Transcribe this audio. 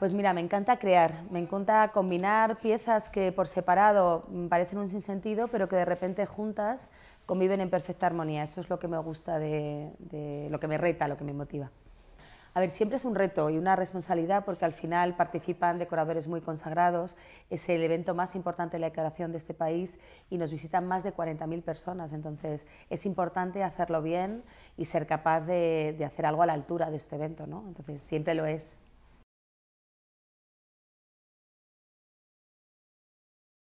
Pues mira, me encanta crear, me encanta combinar piezas que por separado parecen un sinsentido, pero que de repente juntas conviven en perfecta armonía. Eso es lo que me gusta, de, lo que me reta, lo que me motiva. A ver, siempre es un reto y una responsabilidad porque al final participan decoradores muy consagrados, es el evento más importante de la decoración de este país y nos visitan más de 40.000 personas, entonces es importante hacerlo bien y ser capaz de, de hacer algo a la altura de este evento, ¿no? Entonces siempre lo es.